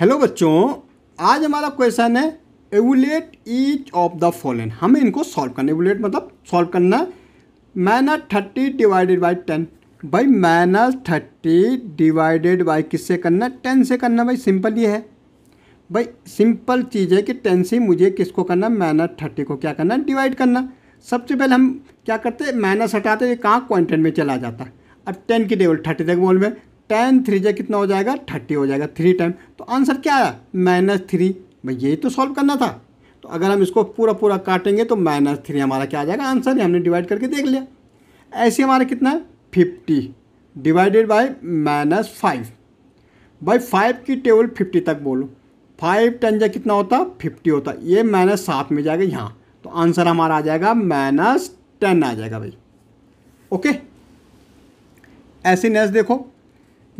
hello बच्चों आज हमारा क्वेश्चन है evaluate each of the following हमें इनको सॉल्व करना एवुलेट मतलब सॉल्व करना minus thirty divided by ten भाई माइनस थर्टी डिवाइडेड बाई किससे करना है टेन से करना भाई सिंपल ये है भाई सिंपल चीज़ है कि टेन से मुझे किसको करना माइनस थर्टी को क्या करना डिवाइड करना सबसे पहले हम क्या करते हैं माइनस हटाते हैं कहाँ क्वांटन में चला जाता है अब टेन की टेबल थर्टी तक बोल में टेन थ्री जो कितना हो जाएगा थर्टी हो जाएगा थ्री टाइम तो आंसर क्या आया माइनस थ्री भाई यही तो सॉल्व करना था तो अगर हम इसको पूरा पूरा काटेंगे तो माइनस थ्री हमारा क्या आ जाएगा आंसर हमने डिवाइड करके देख लिया ऐसे हमारा कितना है fifty divided by minus five भाई फाइव की टेबल फिफ्टी तक बोलो फाइव टेन जो कितना होता फिफ्टी होता ये माइनस सात में जाएगा यहाँ तो आंसर हमारा आ जाएगा माइनस टेन आ जाएगा भाई ओके ऐसे नेक्स्ट देखो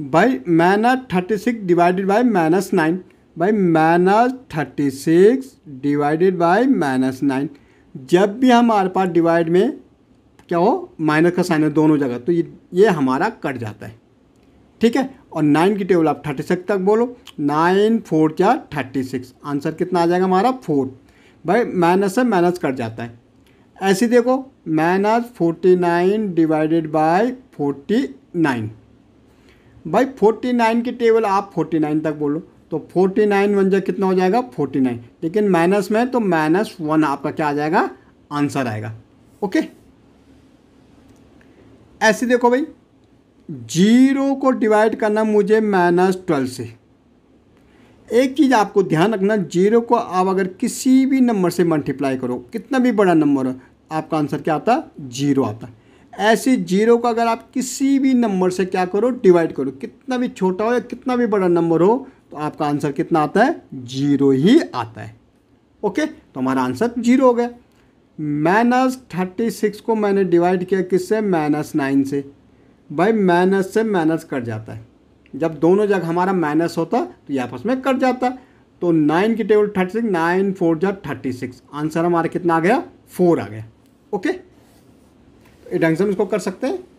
भाई minus thirty six divided by minus nine भाई minus thirty six divided by minus nine जब भी हमारे पास डिवाइड में क्या हो माइनस का साइन है दोनों जगह तो ये ये हमारा कट जाता है ठीक है और नाइन की टेबल आप थर्टी सिक्स तक बोलो नाइन फोर क्या थर्टी सिक्स आंसर कितना आ जाएगा हमारा फोर भाई माइनस से माइनस कट जाता है ऐसे देखो minus forty nine divided by forty nine भाई फोर्टी नाइन की टेबल आप फोर्टी नाइन तक बोलो तो फोर्टी नाइन वन जा कितना हो जाएगा फोर्टी नाइन लेकिन माइनस में तो माइनस वन आपका क्या आ जाएगा आंसर आएगा ओके ऐसे देखो भाई जीरो को डिवाइड करना मुझे माइनस ट्वेल्व से एक चीज़ आपको ध्यान रखना जीरो को आप अगर किसी भी नंबर से मल्टीप्लाई करो कितना भी बड़ा नंबर हो आपका आंसर क्या आता है जीरो आता है ऐसे जीरो को अगर आप किसी भी नंबर से क्या करो डिवाइड करो कितना भी छोटा हो या कितना भी बड़ा नंबर हो तो आपका आंसर कितना आता है जीरो ही आता है ओके तो हमारा आंसर जीरो हो गया माइनस थर्टी सिक्स को मैंने डिवाइड किया किससे माइनस नाइन से भाई माइनस से माइनस कट जाता है जब दोनों जगह हमारा माइनस होता तो ये आपस में कट जाता तो नाइन की table thirty six nine four जब थर्टी सिक्स आंसर हमारा कितना आ गया फोर आ गया ओके एडेंशन इसको उसको कर सकते हैं